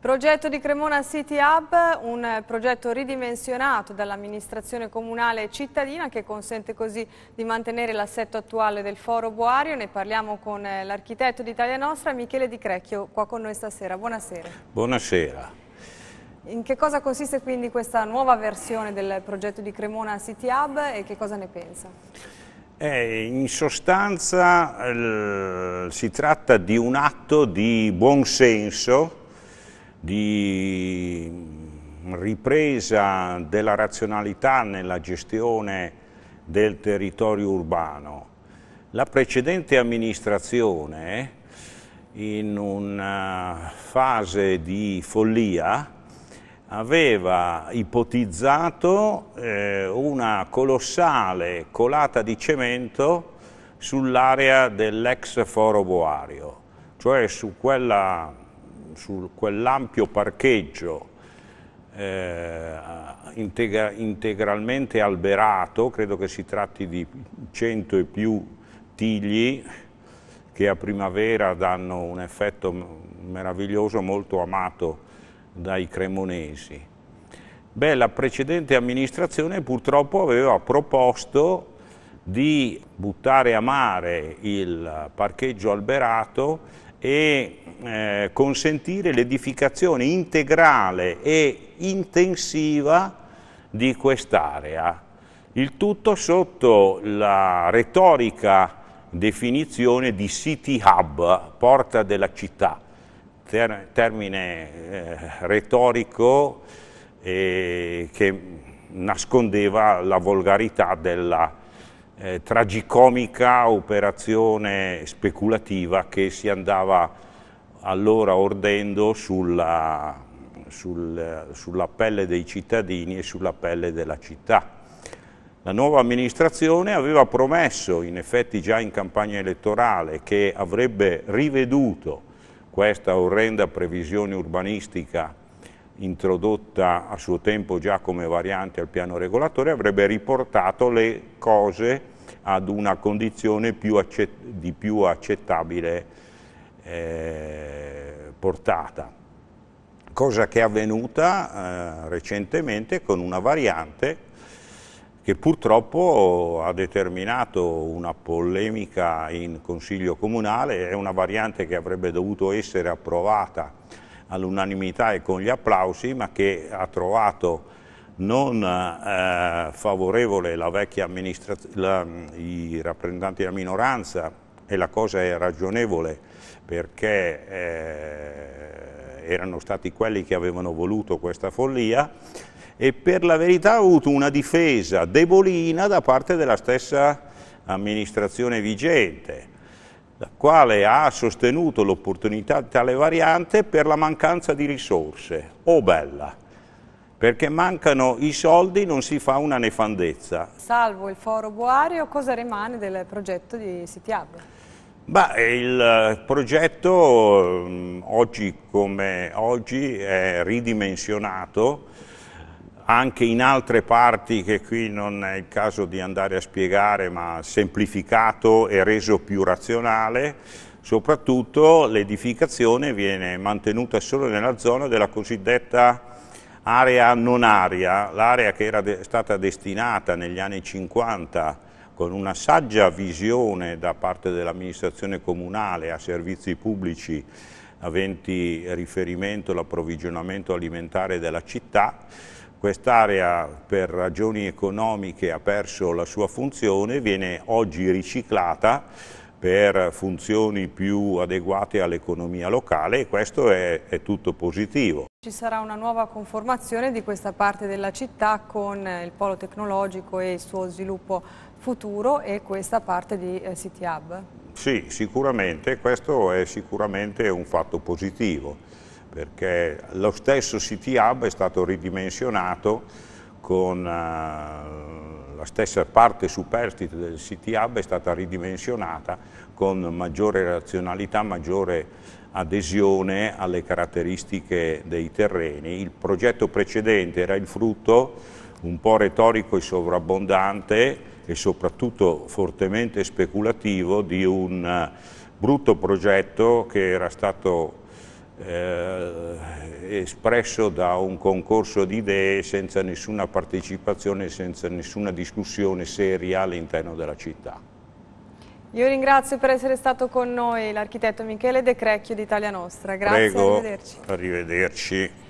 Progetto di Cremona City Hub, un progetto ridimensionato dall'amministrazione comunale e cittadina che consente così di mantenere l'assetto attuale del foro Boario. Ne parliamo con eh, l'architetto d'Italia Nostra, Michele Di Crecchio, qua con noi stasera. Buonasera. Buonasera. In che cosa consiste quindi questa nuova versione del progetto di Cremona City Hub e che cosa ne pensa? Eh, in sostanza eh, si tratta di un atto di buonsenso di ripresa della razionalità nella gestione del territorio urbano. La precedente amministrazione, in una fase di follia, aveva ipotizzato eh, una colossale colata di cemento sull'area dell'ex foro boario, cioè su quella su quell'ampio parcheggio eh, integra integralmente alberato, credo che si tratti di cento e più tigli che a primavera danno un effetto meraviglioso molto amato dai cremonesi. Beh, la precedente amministrazione purtroppo aveva proposto di buttare a mare il parcheggio alberato e eh, consentire l'edificazione integrale e intensiva di quest'area. Il tutto sotto la retorica definizione di City Hub, porta della città, ter termine eh, retorico eh, che nascondeva la volgarità della città eh, tragicomica operazione speculativa che si andava allora ordendo sulla, sul, sulla pelle dei cittadini e sulla pelle della città. La nuova amministrazione aveva promesso, in effetti già in campagna elettorale, che avrebbe riveduto questa orrenda previsione urbanistica introdotta a suo tempo già come variante al piano regolatore, avrebbe riportato le cose ad una condizione più di più accettabile eh, portata. Cosa che è avvenuta eh, recentemente con una variante che purtroppo ha determinato una polemica in Consiglio Comunale, è una variante che avrebbe dovuto essere approvata all'unanimità e con gli applausi, ma che ha trovato non eh, favorevole la vecchia amministrazione, i rappresentanti della minoranza e la cosa è ragionevole perché eh, erano stati quelli che avevano voluto questa follia e per la verità ha avuto una difesa debolina da parte della stessa amministrazione vigente la quale ha sostenuto l'opportunità di tale variante per la mancanza di risorse. Oh bella! Perché mancano i soldi non si fa una nefandezza. Salvo il foro Boario, cosa rimane del progetto di Sitiab? Beh, il eh, progetto mm, oggi come oggi è ridimensionato anche in altre parti che qui non è il caso di andare a spiegare, ma semplificato e reso più razionale. Soprattutto l'edificazione viene mantenuta solo nella zona della cosiddetta area non aria, l'area che era de stata destinata negli anni 50 con una saggia visione da parte dell'amministrazione comunale a servizi pubblici aventi riferimento all'approvvigionamento alimentare della città, Quest'area per ragioni economiche ha perso la sua funzione, viene oggi riciclata per funzioni più adeguate all'economia locale e questo è, è, tutto positivo. Ci sarà una nuova conformazione di questa parte della città con eh, il polo tecnologico e il suo sviluppo futuro e questa parte di eh, City Hub? Sì, sicuramente, questo è sicuramente un fatto positivo perché lo stesso City Hub è stato ridimensionato con eh, la stessa parte superstite del City Hub è stata ridimensionata con maggiore razionalità, maggiore adesione alle caratteristiche dei terreni. Il progetto precedente era il frutto un po' retorico e sovrabbondante e soprattutto fortemente speculativo di un eh, brutto progetto che era stato eh, espresso da un concorso di idee senza nessuna partecipazione, senza nessuna discussione seria all'interno della città. Io ringrazio per essere stato con noi l'architetto Michele De Crecchio di Italia Nostra. Grazie, Prego, arrivederci. Arrivederci.